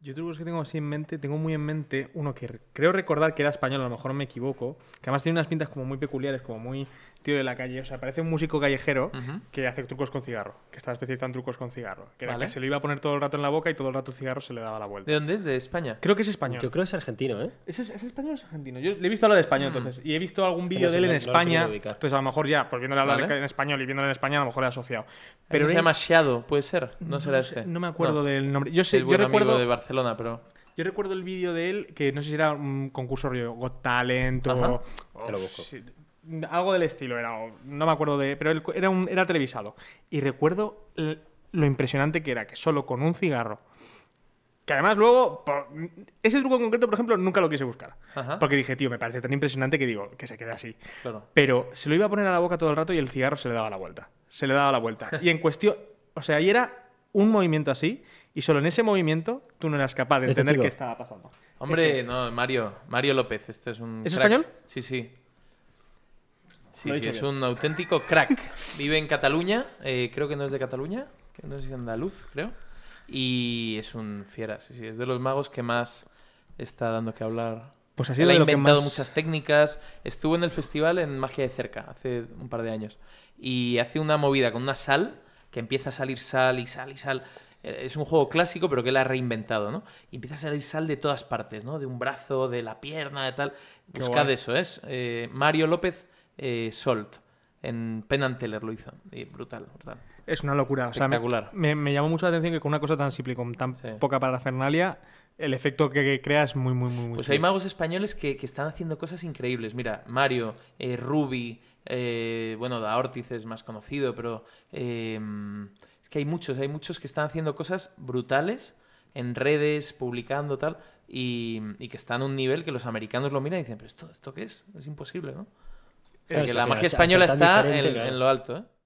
youtubers que tengo así en mente, tengo muy en mente uno que creo recordar que era español, a lo mejor no me equivoco, que además tiene unas pintas como muy peculiares, como muy tío de la calle, o sea, parece un músico callejero que hace trucos con cigarro, que estaba especializado trucos con cigarro, que, se lo iba a poner todo el rato en la boca y todo el rato el cigarro se le daba la vuelta. ¿De dónde es? ¿De España? Creo que es español. Yo creo que es argentino, ¿eh? ¿Es, español o es argentino? Yo le he visto hablar de español, mm. entonces, y he visto algún vídeo de él en España, entonces a lo mejor ya, por viéndole hablar en español y viéndole en España, a lo mejor he asociado. Pero se llama puede ser, no No este. me acuerdo del nombre. Yo sé, yo recuerdo de Barcelona pero. Yo recuerdo el vídeo de él, que no sé si era un concurso rollo Got Talent o... Algo del estilo era, no me acuerdo de... Pero era, un, era televisado. Y recuerdo lo impresionante que era, que solo con un cigarro... Que además luego, ese truco en concreto, por ejemplo, nunca lo quise buscar. Porque dije, tío, me parece tan impresionante que digo, que se queda así. Pero se lo iba a poner a la boca todo el rato y el cigarro se le daba la vuelta. Se le daba la vuelta. y en cuestión, o sea, y era un movimiento así y solo en ese movimiento tú no eras capaz de este entender qué estaba pasando. Hombre, este no, Mario, Mario López, este es un. español? Sí, sí. Sí, sí, es un auténtico crack. Vive en Cataluña, eh, creo que no es de Cataluña, que no es andaluz, creo. Y es un fiera, sí, sí, es de los magos que más está dando que hablar. Pues así ha inventado muchas técnicas. Estuvo en el festival en Magia de Cerca hace un par de años y hace una movida con una sal que empieza a salir sal y sal y sal es un juego clásico, pero que él ha reinventado, ¿no? Y empieza a salir sal de todas partes, ¿no? De un brazo, de la pierna, de tal. Buscad eso, es eh, Mario López eh, Salt Solt. En Teller lo hizo. brutal, brutal. Es una locura. Espectacular. me, me, llamó mucho la atención que con una cosa tan simple, con tan poca parafernalia, el efecto que, crea es muy, muy, muy, muy Pues hay magos españoles que, están haciendo cosas increíbles. Mira, Mario, eh, Ruby, eh, bueno, Da es más conocido, pero eh, es que hay muchos, hay muchos que están haciendo cosas brutales en redes, publicando tal, y, que están a un nivel que los americanos lo miran y dicen, pero esto, ¿esto qué es? Es imposible, ¿no? que la magia española está en, en lo alto, ¿eh?